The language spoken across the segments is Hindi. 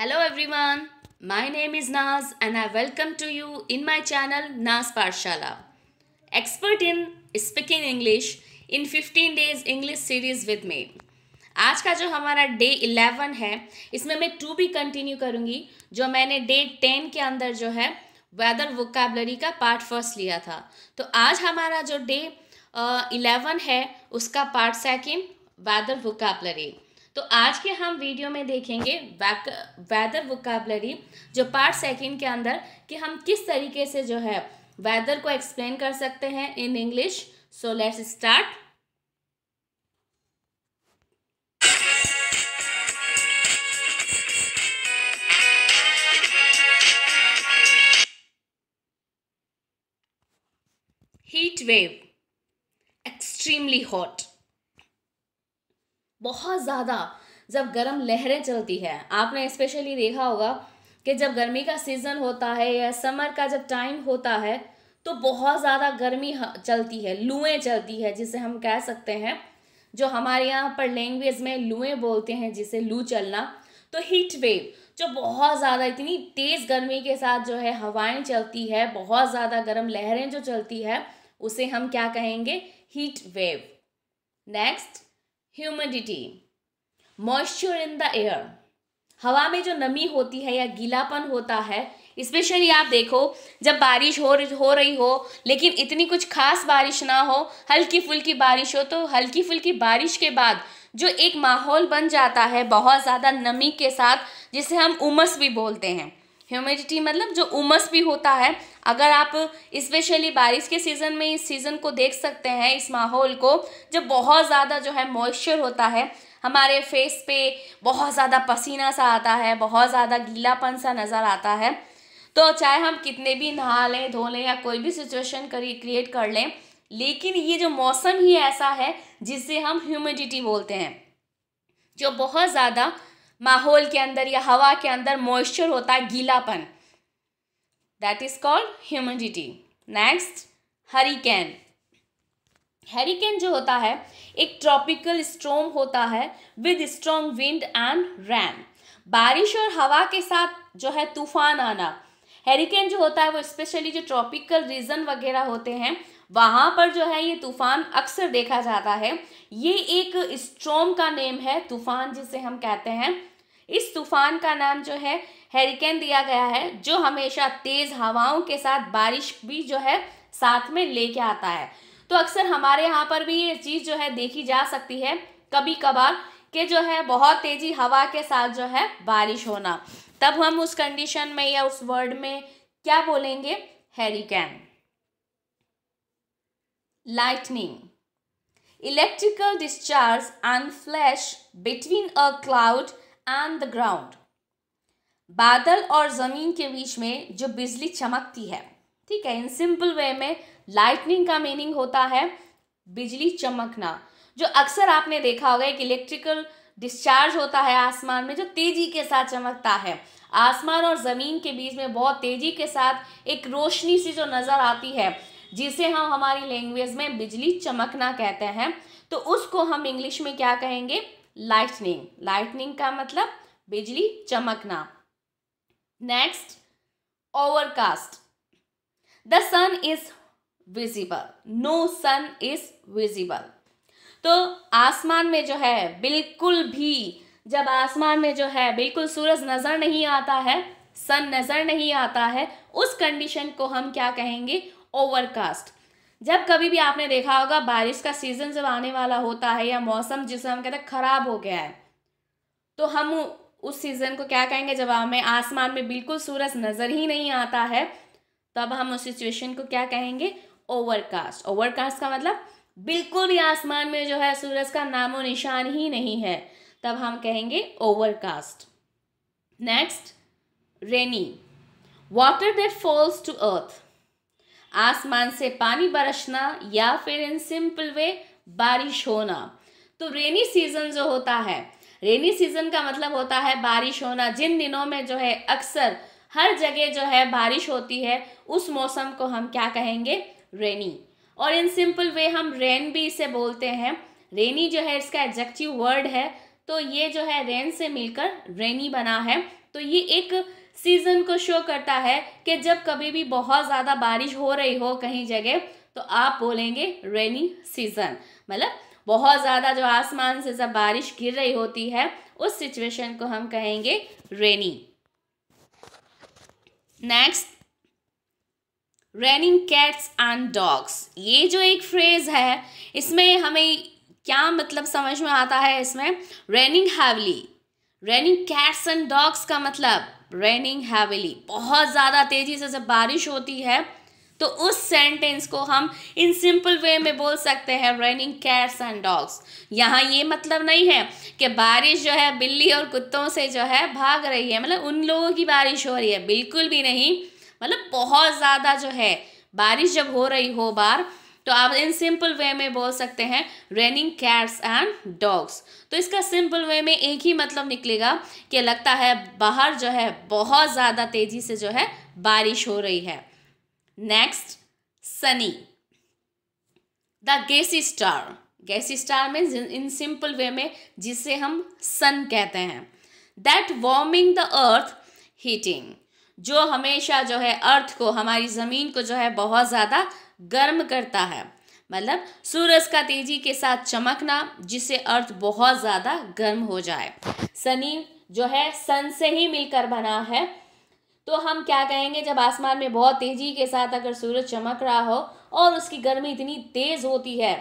Hello everyone my name is Naaz and I welcome to you in my channel Naaz Pathshala expert in speaking English in fifteen days English series with me आज का जो हमारा डे इलेवन है इसमें मैं टू भी कंटिन्यू करूँगी जो मैंने डे टेन के अंदर जो है वेदर वोकेबलरी का पार्ट फर्स्ट लिया था तो आज हमारा जो डे इलेवन uh, है उसका पार्ट सेकेंड वेदर वोकेबलरी तो आज के हम वीडियो में देखेंगे वेदर वोकाबलरी जो पार्ट सेकेंड के अंदर कि हम किस तरीके से जो है वेदर को एक्सप्लेन कर सकते हैं in English so let's start heat wave extremely hot बहुत ज़्यादा जब गर्म लहरें चलती है आपने स्पेशली देखा होगा कि जब गर्मी का सीज़न होता है या समर का जब टाइम होता है तो बहुत ज़्यादा गर्मी चलती है लुएँ चलती है जिसे हम कह सकते हैं जो हमारे यहाँ पर लैंग्वेज में लुएँ बोलते हैं जिसे लू चलना तो हीट वेव जो बहुत ज़्यादा इतनी तेज़ गर्मी के साथ जो है हवाएं चलती है बहुत ज़्यादा गर्म लहरें जो चलती है उसे हम क्या कहेंगे heat wave next humidity moisture in the air हवा में जो नमी होती है या गीलापन होता है स्पेशली आप देखो जब बारिश हो हो रही हो लेकिन इतनी कुछ खास बारिश ना हो हल्की फुल्की बारिश हो तो हल्की फुल्की बारिश के बाद जो एक माहौल बन जाता है बहुत ज़्यादा नमी के साथ जिसे हम उमस भी बोलते हैं ह्यूमिडिटी मतलब जो उमस भी होता है अगर आप स्पेशली बारिश के सीज़न में इस सीज़न को देख सकते हैं इस माहौल को जब बहुत ज़्यादा जो है मॉइस्चर होता है हमारे फेस पे बहुत ज़्यादा पसीना सा आता है बहुत ज़्यादा गीलापन सा नज़र आता है तो चाहे हम कितने भी नहा लें धो लें या कोई भी सिचुएशन क्रिएट कर लें लेकिन ये जो मौसम ही ऐसा है जिसे हम ह्यूमिडिटी बोलते हैं जो बहुत ज़्यादा माहौल के अंदर या हवा के अंदर मॉइस्चर होता है गीलापन that is called humidity next hurricane hurricane जो होता है एक ट्रॉपिकल स्ट्रोम होता है with strong wind and rain बारिश और हवा के साथ जो है तूफान आना हेरिकेन जो होता है वो स्पेशली जो ट्रॉपिकल रीजन वगैरह होते हैं वहाँ पर जो है ये तूफान अक्सर देखा जाता है ये एक स्ट्रोम का नेम है तूफान जिसे हम कहते हैं इस तूफान का नाम जो है हेरिकेन दिया गया है जो हमेशा तेज हवाओं के साथ बारिश भी जो है साथ में लेके आता है तो अक्सर हमारे यहाँ पर भी ये चीज़ जो है देखी जा सकती है कभी कभार के जो है बहुत तेज़ी हवा के साथ जो है बारिश होना तब हम उस कंडीशन में या उस वर्ड में क्या बोलेंगे hurricane lightning electrical discharge and flash between a cloud and the ground बादल और ज़मीन के बीच में जो बिजली चमकती है ठीक है इन सिंपल वे में लाइटनिंग का मीनिंग होता है बिजली चमकना जो अक्सर आपने देखा होगा एक इलेक्ट्रिकल डिस्चार्ज होता है आसमान में जो तेज़ी के साथ चमकता है आसमान और ज़मीन के बीच में बहुत तेज़ी के साथ एक रोशनी सी जो नज़र आती है जिसे हम हमारी लैंग्वेज में बिजली चमकना कहते हैं तो उसको हम इंग्लिश में क्या कहेंगे लाइटनिंग लाइटनिंग का मतलब बिजली चमकना next overcast the sun is visible no sun is visible तो आसमान में जो है बिल्कुल भी जब आसमान में जो है बिल्कुल सूरज नज़र नहीं आता है सन नज़र नहीं आता है उस कंडीशन को हम क्या कहेंगे ओवरकास्ट जब कभी भी आपने देखा होगा बारिश का सीज़न जब आने वाला होता है या मौसम जिसे हम कहते हैं ख़राब हो गया है तो हम उस सीज़न को क्या कहेंगे जब हमें आसमान में बिल्कुल सूरज नज़र ही नहीं आता है तब हम उस सिचुएशन को क्या कहेंगे ओवरकास्ट ओवरकास्ट का मतलब बिल्कुल भी आसमान में जो है सूरज का नामो निशान ही नहीं है तब हम कहेंगे overcast next rainy water that falls to earth आसमान से पानी बरसना या फिर इन सिंपल वे बारिश होना तो रेनी सीजन जो होता है रेनी सीजन का मतलब होता है बारिश होना जिन दिनों में जो है अक्सर हर जगह जो है बारिश होती है उस मौसम को हम क्या कहेंगे रेनी और इन सिंपल वे हम रेन भी इसे बोलते हैं रेनी जो है इसका एडजेक्टिव वर्ड है तो ये जो है रेन से मिलकर रेनी बना है तो ये एक सीज़न को शो करता है कि जब कभी भी बहुत ज़्यादा बारिश हो रही हो कहीं जगह तो आप बोलेंगे रेनी सीज़न मतलब बहुत ज़्यादा जो आसमान से जब बारिश गिर रही होती है उस सिचुएशन को हम कहेंगे rainy next raining cats and dogs ये जो एक फ्रेज है इसमें हमें क्या मतलब समझ में आता है इसमें raining heavily raining cats and dogs का मतलब रेनिंग हैविली बहुत ज़्यादा तेज़ी से जब बारिश होती है तो उस सेंटेंस को हम इन सिंपल वे में बोल सकते हैं रनिंग कैट्स एंड डॉग्स यहाँ ये मतलब नहीं है कि बारिश जो है बिल्ली और कुत्तों से जो है भाग रही है मतलब उन लोगों की बारिश हो रही है बिल्कुल भी नहीं मतलब बहुत ज़्यादा जो है बारिश जब हो रही हो बार तो आप इन सिंपल वे में बोल सकते हैं रेनिंग कैट्स एंड डॉग्स तो इसका सिंपल वे में एक ही मतलब निकलेगा कि लगता है बाहर जो है बहुत ज़्यादा तेज़ी से जो है बारिश हो रही है next sunny the gassy star gassy star में इन सिंपल वे में जिसे हम सन कहते हैं that warming the earth heating जो हमेशा जो है अर्थ को हमारी ज़मीन को जो है बहुत ज़्यादा गर्म करता है मतलब सूरज का तेजी के साथ चमकना जिससे अर्थ बहुत ज़्यादा गर्म हो जाए शनि जो है सन से ही मिलकर बना है तो हम क्या कहेंगे जब आसमान में बहुत तेज़ी के साथ अगर सूरज चमक रहा हो और उसकी गर्मी इतनी तेज़ होती है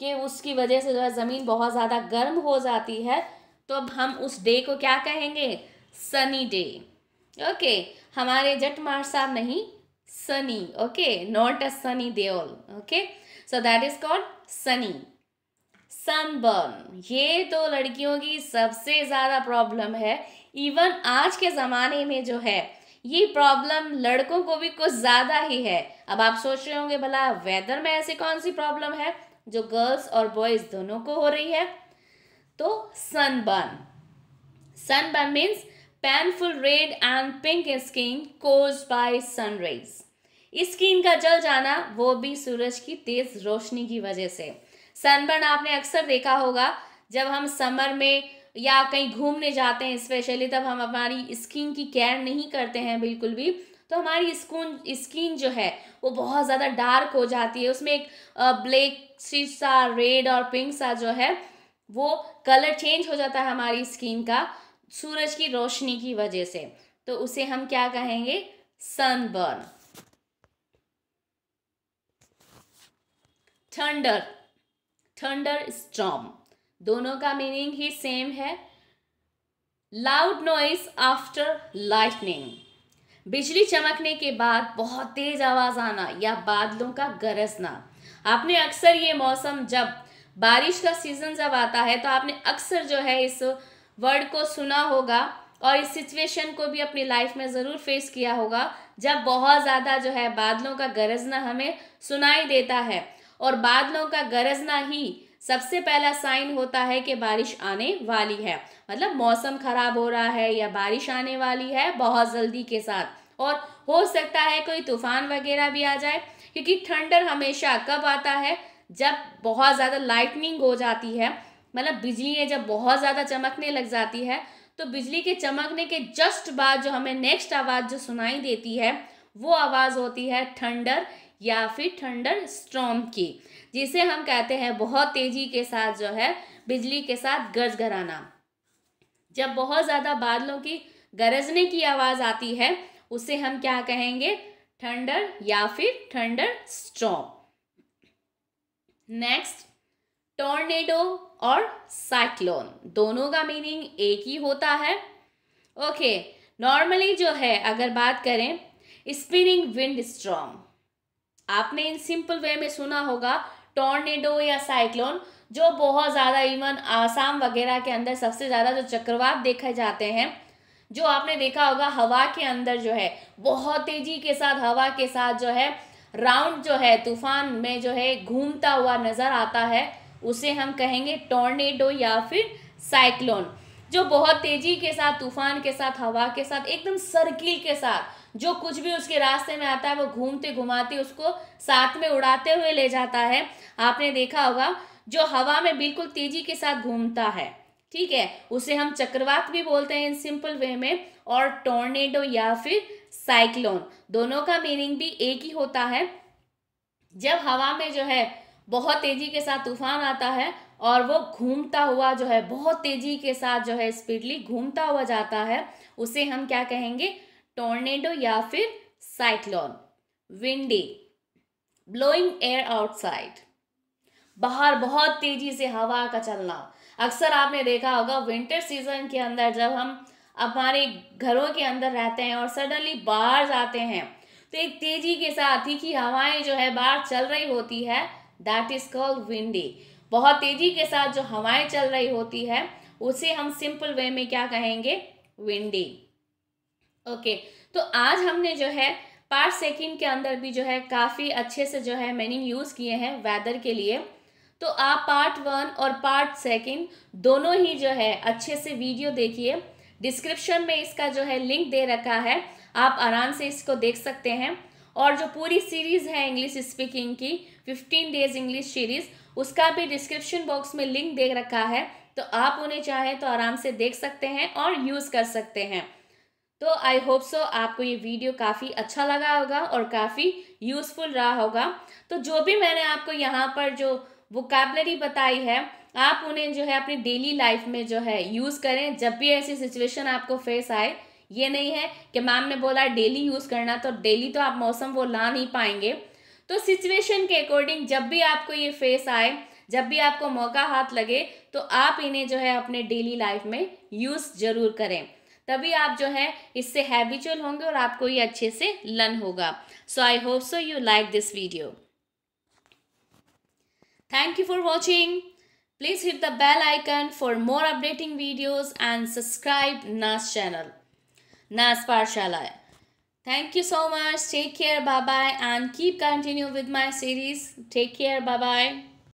कि उसकी वजह से जो है ज़मीन बहुत ज़्यादा गर्म हो जाती है तो अब हम उस डे को क्या कहेंगे सनी डे ओके हमारे जट मार साहब नहीं sunny okay not a sunny deol okay so that is called sunny sunburn ये तो लड़कियों की सबसे ज़्यादा प्रॉब्लम है इवन आज के ज़माने में जो है ये प्रॉब्लम लड़कों को भी कुछ ज़्यादा ही है अब आप सोच रहे होंगे भला वेदर में ऐसी कौन सी प्रॉब्लम है जो गर्ल्स और बॉयज़ दोनों को हो रही है तो sunburn sunburn means painful red and pink skin cause by sun rays स्किन का जल जाना वो भी सूरज की तेज रोशनी की वजह से सनबर्न आपने अक्सर देखा होगा जब हम समर में या कहीं घूमने जाते हैं स्पेशली तब हम हमारी स्किन की केयर नहीं करते हैं बिल्कुल भी तो हमारी स्कून स्किन जो है वो बहुत ज़्यादा डार्क हो जाती है उसमें एक ब्लैक सा रेड और पिंक सा जो है वो कलर चेंज हो जाता है हमारी स्किन का सूरज की रोशनी की वजह से तो उसे हम क्या कहेंगे सनबर्न थंडर थंडर स्ट्रॉम दोनों का मीनिंग ही सेम है लाउड नॉइस आफ्टर लाइटनिंग बिजली चमकने के बाद बहुत तेज आवाज आना या बादलों का गरजना आपने अक्सर ये मौसम जब बारिश का सीजन जब आता है तो आपने अक्सर जो है इस वर्ड को सुना होगा और इस सिचुएशन को भी अपनी लाइफ में ज़रूर फेस किया होगा जब बहुत ज़्यादा जो है बादलों का गरजना हमें सुनाई देता है और बादलों का गरजना ही सबसे पहला साइन होता है कि बारिश आने वाली है मतलब मौसम ख़राब हो रहा है या बारिश आने वाली है बहुत जल्दी के साथ और हो सकता है कोई तूफान वगैरह भी आ जाए क्योंकि ठंडर हमेशा कब आता है जब बहुत ज़्यादा लाइटनिंग हो जाती है मतलब बिजली है जब बहुत ज़्यादा चमकने लग जाती है तो बिजली के चमकने के जस्ट बाद जो हमें नेक्स्ट आवाज़ जो सुनाई देती है वो आवाज़ होती है ठंडर या फिर ठंडर स्ट्रॉम की जिसे हम कहते हैं बहुत तेज़ी के साथ जो है बिजली के साथ गरज घराना जब बहुत ज़्यादा बादलों की गरजने की आवाज़ आती है उसे हम क्या कहेंगे ठंडर या फिर ठंडर स्ट्रॉम नेक्स्ट टोर्नेडो और साइक्लोन दोनों का मीनिंग एक ही होता है ओके नॉर्मली जो है अगर बात करें स्पिनिंग विंड स्ट्रॉन्ग आपने इन सिंपल वे में सुना होगा टोर्नेडो या साइक्लोन जो बहुत ज़्यादा इवन आसाम वगैरह के अंदर सबसे ज़्यादा जो चक्रवात देखे जाते हैं जो आपने देखा होगा हवा के अंदर जो है बहुत तेज़ी के साथ हवा के साथ जो है राउंड जो है तूफान में जो है घूमता हुआ नज़र आता है उसे हम कहेंगे टोर्नेडो या फिर साइक्लोन जो बहुत तेजी के साथ तूफान के साथ हवा के साथ एकदम सर्किल के साथ जो कुछ भी उसके रास्ते में आता है वो घूमते घुमाते उसको साथ में उड़ाते हुए ले जाता है आपने देखा होगा जो हवा में बिल्कुल तेजी के साथ घूमता है ठीक है उसे हम चक्रवात भी बोलते हैं इन सिंपल वे में और टोर्नेडो या फिर साइक्लोन दोनों का मीनिंग भी एक ही होता है जब हवा में जो है बहुत तेज़ी के साथ तूफान आता है और वो घूमता हुआ जो है बहुत तेज़ी के साथ जो है स्पीडली घूमता हुआ जाता है उसे हम क्या कहेंगे टोर्नेडो या फिर cyclone windy blowing air outside बाहर बहुत तेज़ी से हवा का चलना अक्सर आपने देखा होगा विंटर सीजन के अंदर जब हम हमारे घरों के अंदर रहते हैं और सडनली बाहर जाते हैं तो एक तेज़ी के साथ ही की हवाएं जो है बाहर चल रही होती है दैट इज कॉल्ड विंडी बहुत तेजी के साथ जो हवाएं चल रही होती है उसे हम सिंपल वे में क्या कहेंगे विंडी ओके okay, तो आज हमने जो है पार्ट सेकेंड के अंदर भी जो है काफ़ी अच्छे से जो है मैंने यूज़ किए हैं वेदर के लिए तो आप पार्ट वन और पार्ट सेकेंड दोनों ही जो है अच्छे से वीडियो देखिए डिस्क्रिप्शन में इसका जो है लिंक दे रखा है आप आराम से इसको देख सकते हैं और जो पूरी सीरीज़ है इंग्लिश स्पीकिंग की फिफ्टीन डेज इंग्लिश सीरीज़ उसका भी डिस्क्रिप्शन बॉक्स में लिंक दे रखा है तो आप उन्हें चाहें तो आराम से देख सकते हैं और यूज़ कर सकते हैं तो आई होप सो आपको ये वीडियो काफ़ी अच्छा लगा होगा और काफ़ी यूज़फुल रहा होगा तो जो भी मैंने आपको यहाँ पर जो वोकेबलरी बताई है आप उन्हें जो है अपनी डेली लाइफ में जो है यूज़ करें जब भी ऐसी सिचुएशन आपको फेस आए ये नहीं है कि मैम ने बोला डेली यूज़ करना तो डेली तो आप मौसम वो ला नहीं पाएंगे तो सिचुएशन के अकॉर्डिंग जब भी आपको ये फेस आए जब भी आपको मौका हाथ लगे तो आप इन्हें जो है अपने डेली लाइफ में यूज़ ज़रूर करें तभी आप जो है इससे हैबिचुअल होंगे और आपको ये अच्छे से लर्न होगा so I hope so you like this video thank you for watching please hit the bell icon for more updating videos and subscribe Naaz channel Naspar Thank you so much. Take care. Bye bye. And keep continue with my series. Take care. Bye bye.